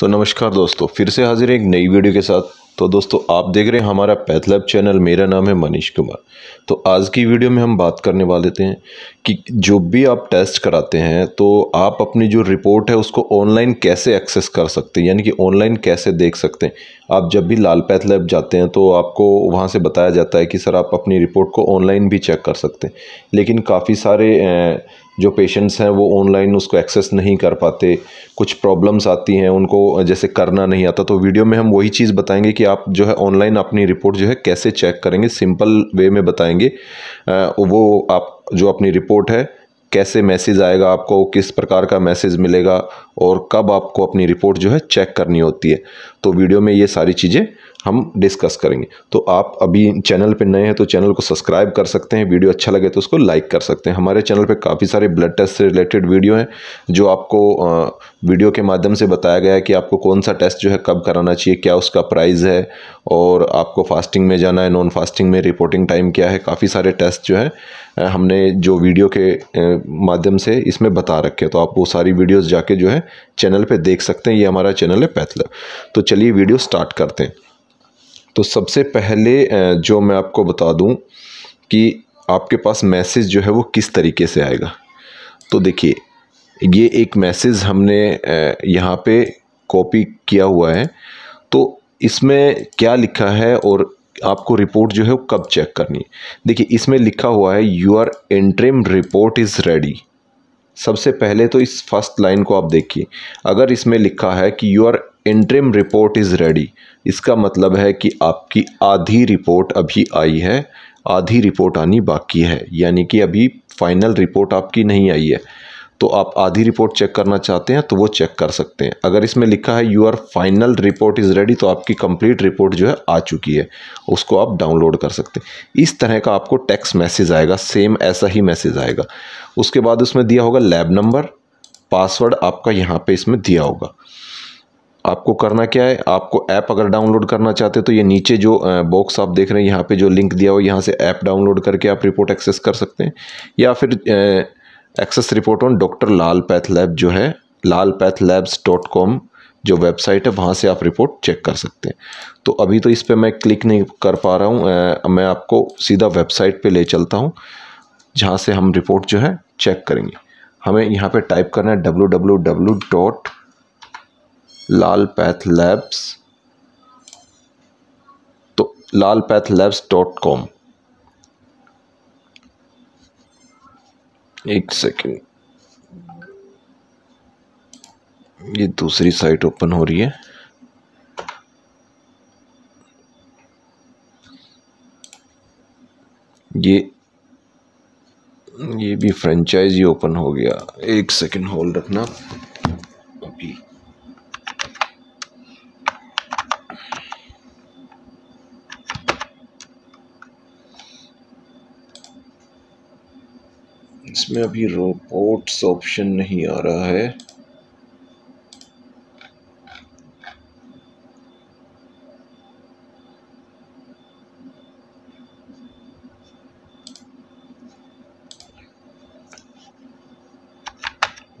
तो नमस्कार दोस्तों फिर से हाजिर एक नई वीडियो के साथ तो दोस्तों आप देख रहे हैं हमारा पैथलैब चैनल मेरा नाम है मनीष कुमार तो आज की वीडियो में हम बात करने वाले थे कि जो भी आप टेस्ट कराते हैं तो आप अपनी जो रिपोर्ट है उसको ऑनलाइन कैसे एक्सेस कर सकते हैं यानी कि ऑनलाइन कैसे देख सकते हैं आप जब भी लाल पैथ लैब जाते हैं तो आपको वहाँ से बताया जाता है कि सर आप अपनी रिपोर्ट को ऑनलाइन भी चेक कर सकते हैं लेकिन काफ़ी सारे जो पेशेंट्स हैं वो ऑनलाइन उसको एक्सेस नहीं कर पाते कुछ प्रॉब्लम्स आती हैं उनको जैसे करना नहीं आता तो वीडियो में हम वही चीज़ बताएंगे कि आप जो है ऑनलाइन अपनी रिपोर्ट जो है कैसे चेक करेंगे सिंपल वे में बताएंगे वो आप जो अपनी रिपोर्ट है कैसे मैसेज आएगा आपको किस प्रकार का मैसेज मिलेगा और कब आपको अपनी रिपोर्ट जो है चेक करनी होती है तो वीडियो में ये सारी चीज़ें हम डिस्कस करेंगे तो आप अभी चैनल पे नए हैं तो चैनल को सब्सक्राइब कर सकते हैं वीडियो अच्छा लगे तो उसको लाइक कर सकते हैं हमारे चैनल पे काफ़ी सारे ब्लड टेस्ट से रिलेटेड वीडियो हैं जो आपको वीडियो के माध्यम से बताया गया है कि आपको कौन सा टेस्ट जो है कब कराना चाहिए क्या उसका प्राइस है और आपको फास्टिंग में जाना है नॉन फास्टिंग में रिपोर्टिंग टाइम क्या है काफ़ी सारे टेस्ट जो है हमने जो वीडियो के माध्यम से इसमें बता रखे तो आप वो सारी वीडियोज़ जाके जो है चैनल पे देख सकते हैं ये हमारा चैनल है पैथलब तो चलिए वीडियो स्टार्ट करते हैं तो सबसे पहले जो मैं आपको बता दूं कि आपके पास मैसेज जो है वो किस तरीके से आएगा तो देखिए ये एक मैसेज हमने यहाँ पे कॉपी किया हुआ है तो इसमें क्या लिखा है और आपको रिपोर्ट जो है वो कब चेक करनी है देखिए इसमें लिखा हुआ है your interim report is ready सबसे पहले तो इस फर्स्ट लाइन को आप देखिए अगर इसमें लिखा है कि your interim report is ready इसका मतलब है कि आपकी आधी रिपोर्ट अभी आई है आधी रिपोर्ट आनी बाकी है यानी कि अभी फाइनल रिपोर्ट आपकी नहीं आई है तो आप आधी रिपोर्ट चेक करना चाहते हैं तो वो चेक कर सकते हैं अगर इसमें लिखा है your final report is ready तो आपकी कंप्लीट रिपोर्ट जो है आ चुकी है उसको आप डाउनलोड कर सकते हैं इस तरह का आपको टेक्स मैसेज आएगा सेम ऐसा ही मैसेज आएगा उसके बाद उसमें दिया होगा लैब नंबर पासवर्ड आपका यहाँ पे इसमें दिया होगा आपको करना क्या है आपको ऐप अगर डाउनलोड करना चाहते हैं तो ये नीचे जो बॉक्स आप देख रहे हैं यहाँ पे जो लिंक दिया हो यहाँ से ऐप डाउनलोड करके आप रिपोर्ट एक्सेस कर सकते हैं या फिर access report on doctor Lal path lab जो है Lal path labs dot com जो वेबसाइट है वहाँ से आप रिपोर्ट चेक कर सकते हैं तो अभी तो इस पर मैं क्लिक नहीं कर पा रहा हूँ मैं आपको सीधा वेबसाइट पे ले चलता हूँ जहाँ से हम रिपोर्ट जो है चेक करेंगे हमें यहाँ पे टाइप करना है W W W dot Lal path labs तो Lal path labs dot com एक सेकेंड ये दूसरी साइट ओपन हो रही है ये ये भी फ्रेंचाइजी ओपन हो गया एक सेकेंड होल्ड रखना अभी इसमें अभी रोबोट्स ऑप्शन नहीं आ रहा है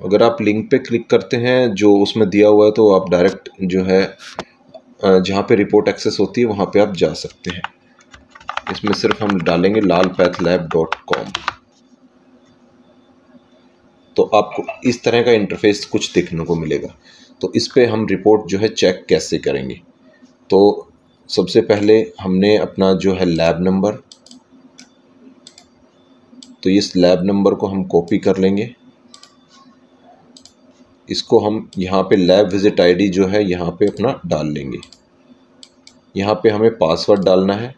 अगर आप लिंक पे क्लिक करते हैं जो उसमें दिया हुआ है तो आप डायरेक्ट जो है जहाँ पे रिपोर्ट एक्सेस होती है वहाँ पे आप जा सकते हैं इसमें सिर्फ हम डालेंगे Lal path lab dot com तो आपको इस तरह का इंटरफेस कुछ देखने को मिलेगा तो इस पर हम रिपोर्ट जो है चेक कैसे करेंगे तो सबसे पहले हमने अपना जो है लैब नंबर तो इस लैब नंबर को हम कॉपी कर लेंगे इसको हम यहाँ पे लैब विज़िट आईडी जो है यहाँ पे अपना डाल लेंगे यहाँ पे हमें पासवर्ड डालना है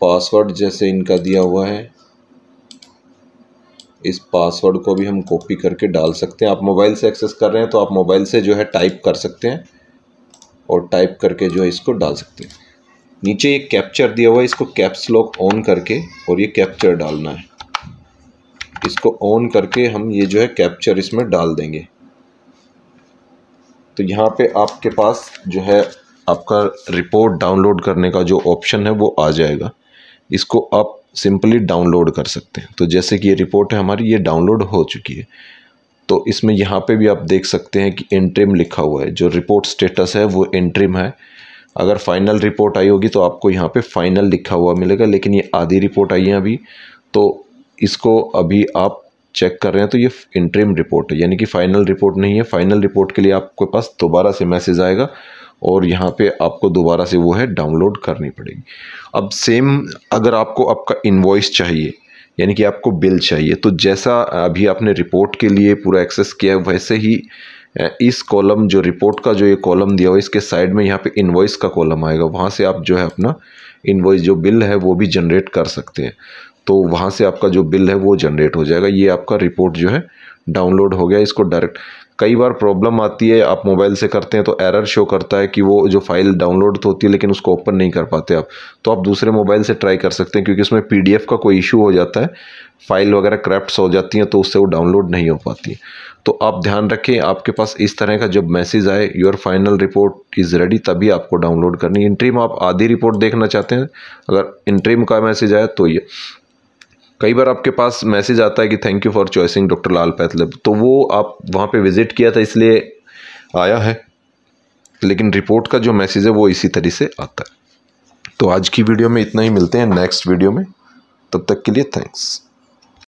पासवर्ड जैसे इनका दिया हुआ है इस पासवर्ड को भी हम कॉपी करके डाल सकते हैं आप मोबाइल से एक्सेस कर रहे हैं तो आप मोबाइल से जो है टाइप कर सकते हैं और टाइप करके जो है इसको डाल सकते हैं नीचे ये कैप्चर दिया हुआ है इसको कैप्स लॉक ऑन करके और ये कैप्चर डालना है इसको ऑन करके हम ये जो है कैप्चर इसमें डाल देंगे तो यहाँ पे आपके पास जो है आपका रिपोर्ट डाउनलोड करने का जो ऑप्शन है वो आ जाएगा इसको आप सिंपली डाउनलोड कर सकते हैं तो जैसे कि ये रिपोर्ट है हमारी ये डाउनलोड हो चुकी है तो इसमें यहाँ पे भी आप देख सकते हैं कि इंट्रिम लिखा हुआ है जो रिपोर्ट स्टेटस है वो इंट्रिम है अगर फाइनल रिपोर्ट आई होगी तो आपको यहाँ पे फाइनल लिखा हुआ मिलेगा लेकिन ये आधी रिपोर्ट आई है अभी तो इसको अभी आप चेक कर रहे हैं तो ये इंट्रीम रिपोर्ट है यानी कि फाइनल रिपोर्ट नहीं है फाइनल रिपोर्ट के लिए आपके पास दोबारा से मैसेज आएगा और यहाँ पे आपको दोबारा से वो है डाउनलोड करनी पड़ेगी अब सेम अगर आपको आपका इन्वॉइस चाहिए यानी कि आपको बिल चाहिए तो जैसा अभी आपने रिपोर्ट के लिए पूरा एक्सेस किया वैसे ही इस कॉलम जो रिपोर्ट का जो ये कॉलम दिया हुआ है इसके साइड में यहाँ पे इन्वॉइस का कॉलम आएगा वहाँ से आप जो है अपना इन्वॉइस जो बिल है वो भी जनरेट कर सकते हैं तो वहाँ से आपका जो बिल है वो जनरेट हो जाएगा ये आपका रिपोर्ट जो है डाउनलोड हो गया इसको डायरेक्ट कई बार प्रॉब्लम आती है आप मोबाइल से करते हैं तो एरर शो करता है कि वो जो फाइल डाउनलोड तो होती है लेकिन उसको ओपन नहीं कर पाते आप तो आप दूसरे मोबाइल से ट्राई कर सकते हैं क्योंकि उसमें पीडीएफ का कोई इशू हो जाता है फाइल वगैरह क्रैप्ट हो जाती हैं तो उससे वो डाउनलोड नहीं हो पाती है तो आप ध्यान रखें आपके पास इस तरह का जब मैसेज आए your final report is ready तभी आपको डाउनलोड करनी इंट्रीम आप आधी रिपोर्ट देखना चाहते हैं अगर इंट्रीम का मैसेज आया तो ये कई बार आपके पास मैसेज आता है कि thank you for choicing doctor Lal path lab तो वो आप वहाँ पे विज़िट किया था इसलिए आया है लेकिन रिपोर्ट का जो मैसेज है वो इसी तरह से आता है तो आज की वीडियो में इतना ही मिलते हैं नेक्स्ट वीडियो में तब तक के लिए थैंक्स